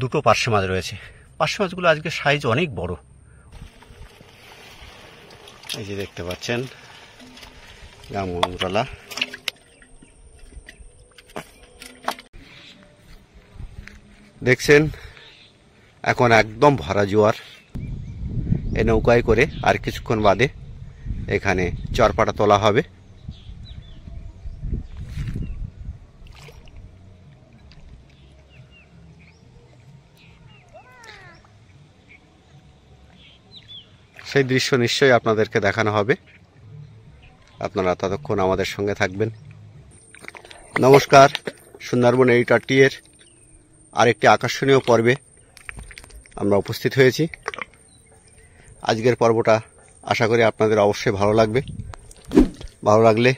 দুটো পার্শ্ব মাছ রয়েছে পার্শ্ব মাছগুলো আজকে সাইজ অনেক বড় এই যে দেখতে পাচ্ছেন গামলা দেখছেন এখন একদম ভরা জোয়ার এ নৌকায় করে আর কিছুক্ষণ বাদে এখানে চরপাটা তোলা হবে সেই দৃশ্য নিশ্চয়ই আপনাদেরকে দেখানো হবে আপনারা ততক্ষণ আমাদের সঙ্গে থাকবেন নমস্কার সুন্দরবন এর আরেকটি আকর্ষণীয় পর্বে আমরা উপস্থিত হয়েছি আজকের পর্বটা আশা করি আপনাদের অবশ্যই ভালো লাগবে ভালো লাগলে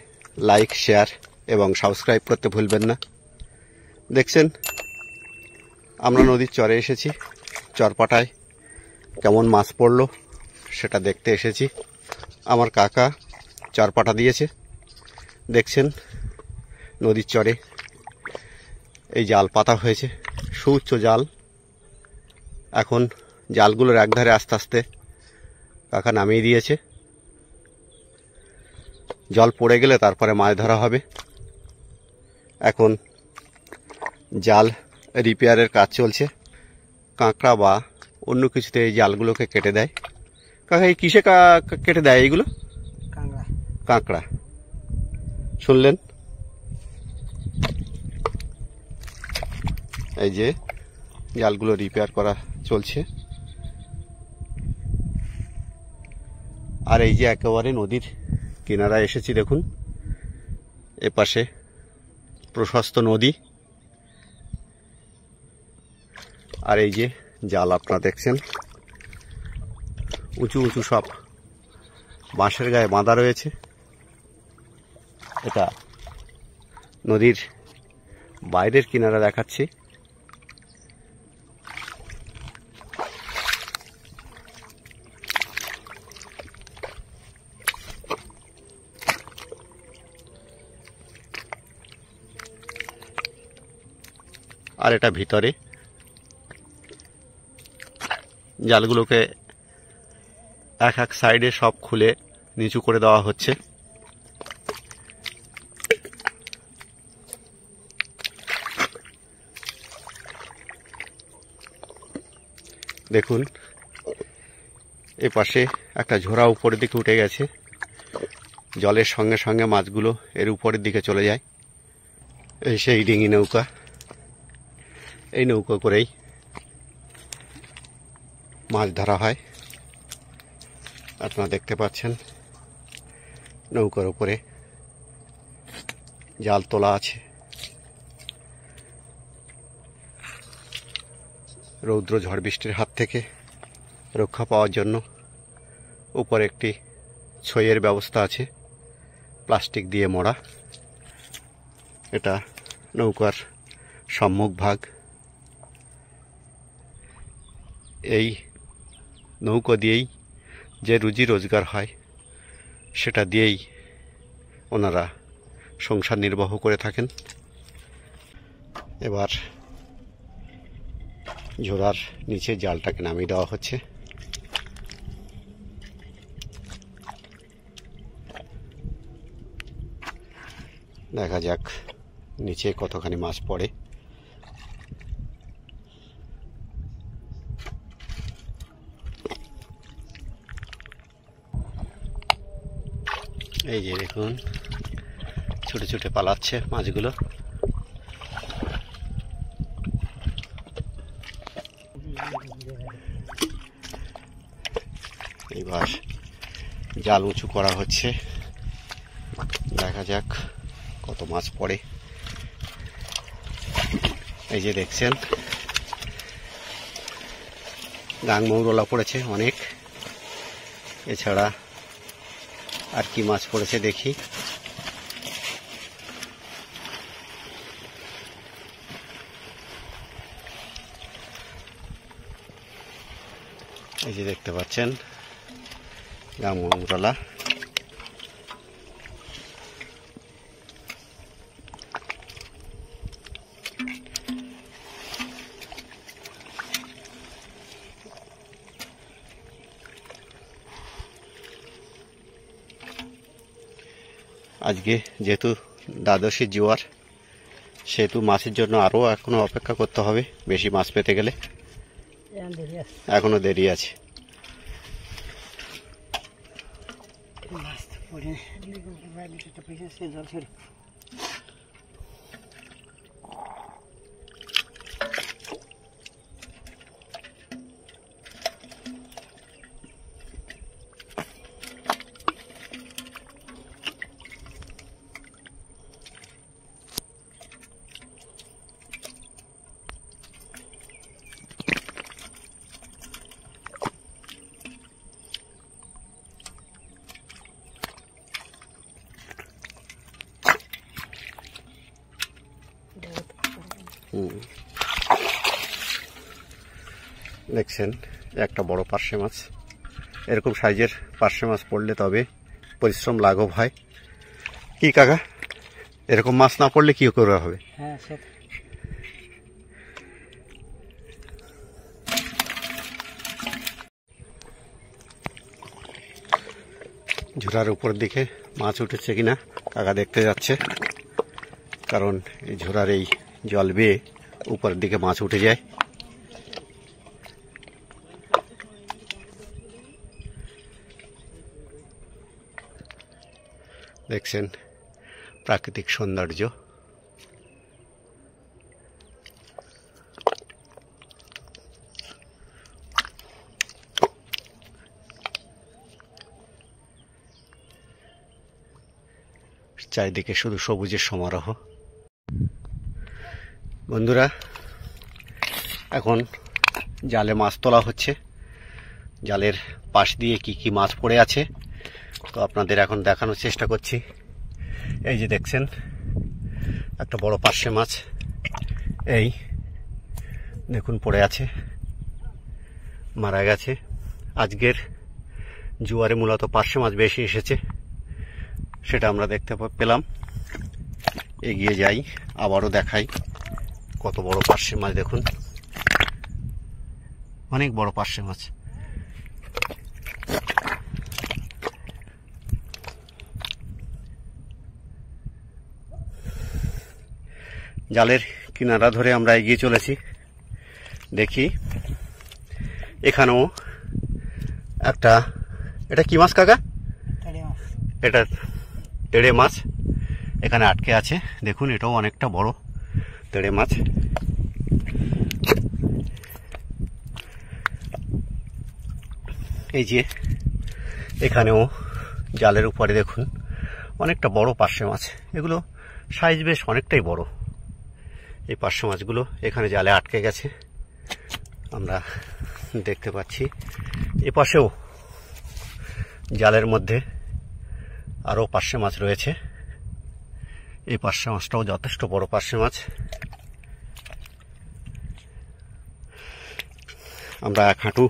লাইক শেয়ার এবং সাবস্ক্রাইব করতে ভুলবেন না দেখছেন আমরা নদীর চরে এসেছি চরপাটায় কেমন মাছ পড়লো সেটা দেখতে এসেছি আমার কাকা চারপাটা পাটা দিয়েছে দেখছেন নদীর চরে এই জাল পাতা হয়েছে সুউচ্চ জাল এখন জালগুলোর একধারে আস্তে আস্তে কাকা নামিয়ে দিয়েছে জল পড়ে গেলে তারপরে মাছ ধরা হবে এখন জাল রিপেয়ারের কাজ চলছে কাঁকড়া বা অন্য কিছুতে এই জালগুলোকে কেটে দেয় কাকা এই কিসে কেটে দেয় এইগুলো কাঁকড়া শুনলেন এই যে জালগুলো রিপেয়ার করা চলছে আর এই যে একেবারে নদীর কিনারা এসেছি দেখুন এপাশে প্রশস্ত নদী আর এই যে জাল আপনারা দেখছেন উঁচু উঁচু সব বাঁশের গায়ে বাঁধা রয়েছে এটা নদীর বাইরের কিনারা দেখাচ্ছি আর এটা ভিতরে জালগুলোকে এক এক সাইডে সব খুলে নিচু করে দেওয়া হচ্ছে দেখুন এ পাশে একটা ঝোড়া উপরের দিকে উঠে গেছে জলের সঙ্গে সঙ্গে মাছগুলো এর উপরের দিকে চলে যায় এই সেই ডিঙি নৌকা এই নৌকা করেই মাছ ধরা হয় আপনারা দেখতে পাচ্ছেন নৌকার উপরে জাল তোলা আছে রৌদ্র ঝড় বৃষ্টির হাত থেকে রক্ষা পাওয়ার জন্য উপরে একটি ছইয়ের ব্যবস্থা আছে প্লাস্টিক দিয়ে মোড়া এটা নৌকার সম্মুখ ভাগ এই নৌকা দিয়েই যে রুজি রোজগার হয় সেটা দিয়েই ওনারা সংসার নির্বাহ করে থাকেন এবার ঝোড়ার নিচে জালটাকে নামিয়ে দেওয়া হচ্ছে দেখা যাক নিচে কতখানি মাছ পড়ে এই যে দেখুন ছুটে ছুটে পালাচ্ছে মাছগুলো এবার জাল উঁচু করা হচ্ছে দেখা যাক কত মাছ পড়ে এই যে দেখছেন গাং মৌরলা পড়েছে অনেক এছাড়া আর কি মাছ পড়েছে দেখি এই যে দেখতে পাচ্ছেন গাঙ্গমরলা আজকে যেহেতু দ্বাদশী জোয়ার সেহেতু মাছের জন্য আরও এখনও অপেক্ষা করতে হবে বেশি মাছ পেতে গেলে এখনও দেরি আছে মাছ দেখছেন একটা বড় পার্শে মাছ এরকম সাইজের পার্শে মাছ পড়লে তবে পরিশ্রম লাঘব হয় কি কাকা এরকম মাছ না পড়লে কি করা হবে হ্যাঁ, ঝোড়ার উপর দিকে মাছ উঠেছে কিনা কাকা দেখতে যাচ্ছে কারণ এই ঝোড়ার এই জল বেয়ে উপর দিকে মাছ উঠে যায় দেখছেন প্রাকৃতিক সৌন্দর্য চারিদিকে শুধু সবুজের সমারোহ বন্ধুরা এখন জালে মাছ তোলা হচ্ছে জালের পাশ দিয়ে কি কি মাছ পড়ে আছে তো আপনাদের এখন দেখানোর চেষ্টা করছি এই যে দেখছেন একটা বড় পার্শে মাছ এই দেখুন পড়ে আছে মারা গেছে আজকের জুয়ারে মূলত পার্শে মাছ বেশি এসেছে সেটা আমরা দেখতে পেলাম এগিয়ে যাই আবারও দেখাই কত বড় পার্শে মাছ দেখুন অনেক বড় পার্শে মাছ জালের কিনারা ধরে আমরা এগিয়ে চলেছি দেখি এখানেও একটা এটা কি মাছ কাকা এটা তেড়ে মাছ এখানে আটকে আছে দেখুন এটাও অনেকটা বড় তেড়ে মাছ এই যে এখানেও জালের উপরে দেখুন অনেকটা বড় পার্শে মাছ এগুলো সাইজ বেশ অনেকটাই বড় এই পার্শ্ব মাছগুলো এখানে জালে আটকে গেছে আমরা দেখতে পাচ্ছি এ পাশেও জালের মধ্যে আরও পার্শ্ব মাছ রয়েছে এই পার্শ্ব মাছটাও যথেষ্ট বড় পার্শ্ব মাছ আমরা এক হাঁটু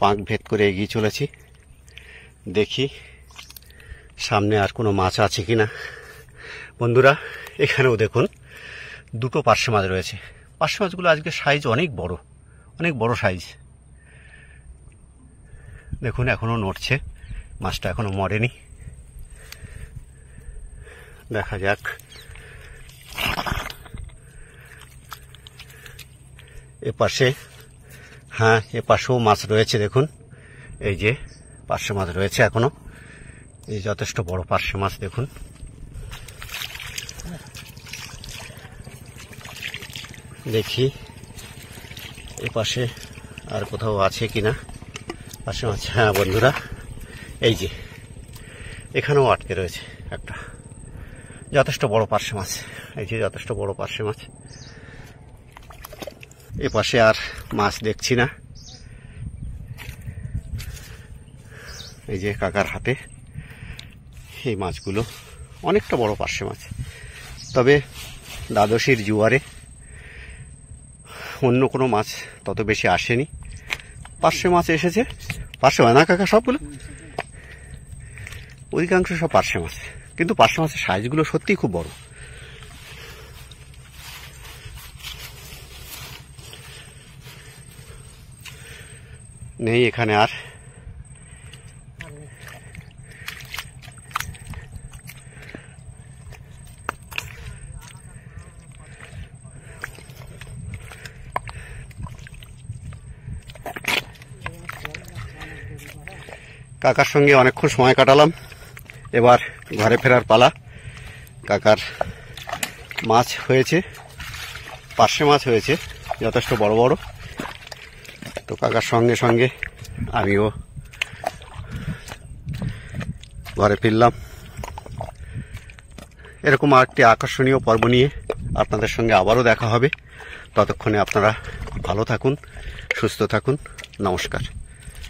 পাঁক ভেদ করে এগিয়ে চলেছি দেখি সামনে আর কোনো মাছ আছে কি না বন্ধুরা এখানেও দেখুন দুটো পার্শে মাছ রয়েছে পার্শে মাছগুলো আজকে সাইজ অনেক বড় অনেক বড় সাইজ দেখুন এখনও নড়ছে মাছটা এখনও মরেনি দেখা যাক এ পাশে হ্যাঁ এ পাশেও মাছ রয়েছে দেখুন এই যে পার্শে মাছ রয়েছে এখনও এই যথেষ্ট বড় পার্শে মাছ দেখুন দেখি এ পাশে আর কোথাও আছে কি না পাশে আছে হ্যাঁ বন্ধুরা এই যে এখানেও আটকে রয়েছে একটা যথেষ্ট বড় পার্শে মাছ এই যে যথেষ্ট বড় পার্শে মাছ এ পাশে আর মাছ দেখছি না এই যে কাকার হাতে এই মাছগুলো অনেকটা বড় পার্শে মাছ তবে দ্বাদশীর জুয়ারে অন্য কোনো মাছ তত বেশি আসেনি পার্শ্বে মাছ এসেছে পার্শ্বে হয় না কাকা সবগুলো অধিকাংশ সব পার্শ্বে মাছ কিন্তু পার্শ্বে মাছের সাইজগুলো সত্যিই খুব বড় নেই এখানে আর কাকার সঙ্গে অনেকক্ষণ সময় কাটালাম এবার ঘরে ফেরার পালা কাকার মাছ হয়েছে পার্শে মাছ হয়েছে যথেষ্ট বড় বড় তো কাকার সঙ্গে সঙ্গে আমিও ঘরে ফিরলাম এরকম আরেকটি আকর্ষণীয় পর্ব নিয়ে আপনাদের সঙ্গে আবারও দেখা হবে ততক্ষণে আপনারা ভালো থাকুন সুস্থ থাকুন নমস্কার